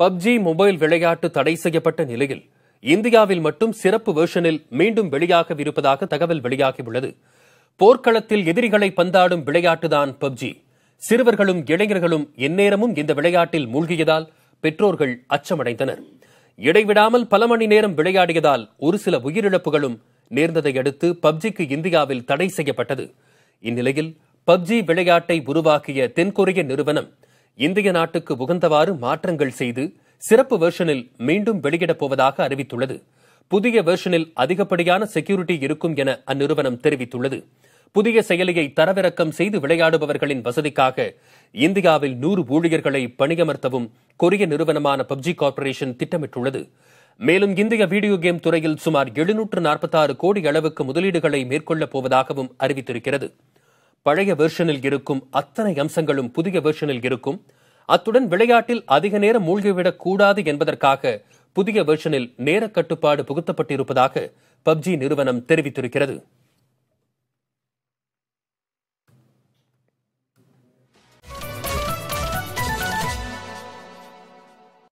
PUBG mobile விளையாட்டு தடை செய்யப்பட்ட நிலையில் இந்தியாவில் மட்டும் சிறப்பு வேர்ஷனில் மீண்டும் வெளியாகவிருப்பதாக தகவல் வெளியாகியுள்ளது போர்க்களத்தில் எதிரிகளை பந்தாடும் விளையாட்டுதான் பப்ஜி சிறுவர்களும் இளைஞர்களும் எந்நேரமும் இந்த விளையாட்டில் மூழ்கியதால் பெற்றோர்கள் அச்சமடைந்தனர் இடைவிடாமல் பல மணி நேரம் விளையாடியதால் ஒரு சில உயிரிழப்புகளும் நேர்ந்ததை அடுத்து பப்ஜிக்கு இந்தியாவில் தடை செய்யப்பட்டது இந்நிலையில் பப்ஜி விளையாட்டை உருவாக்கிய தென்கொரிய நிறுவனம் இந்திய நாட்டுக்கு உகந்தவாறு மாற்றங்கள் செய்து சிறப்பு வெர்ஷனில் மீண்டும் வெளியிடப் போவதாக அறிவித்துள்ளது புதிய வெர்ஷனில் அதிகப்படியான செக்யூரிட்டி இருக்கும் என அந்நிறுவனம் தெரிவித்துள்ளது புதிய செயலியை தரவிறக்கம் செய்து விளையாடுபவர்களின் வசதிக்காக இந்தியாவில் நூறு ஊழியர்களை பணியமர்த்தவும் கொரிய நிறுவனமான பப்ஜி கார்ப்பரேஷன் திட்டமிட்டுள்ளது மேலும் இந்திய வீடியோ கேம் துறையில் சுமார் எழுநூற்று நாற்பத்தாறு கோடி அளவுக்கு முதலீடுகளை மேற்கொள்ளப் போவதாகவும் அறிவித்திருக்கிறது பழைய வெர்ஷனில் இருக்கும் அத்தனை அம்சங்களும் புதிய வெர்ஷனில் இருக்கும் அத்துடன் விளையாட்டில் அதிக நேரம் மூழ்கிவிடக் கூடாது என்பதற்காக புதிய வெர்ஷனில் நேரக் கட்டுப்பாடு புகுத்தப்பட்டிருப்பதாக பப்ஜி நிறுவனம் தெரிவித்திருக்கிறது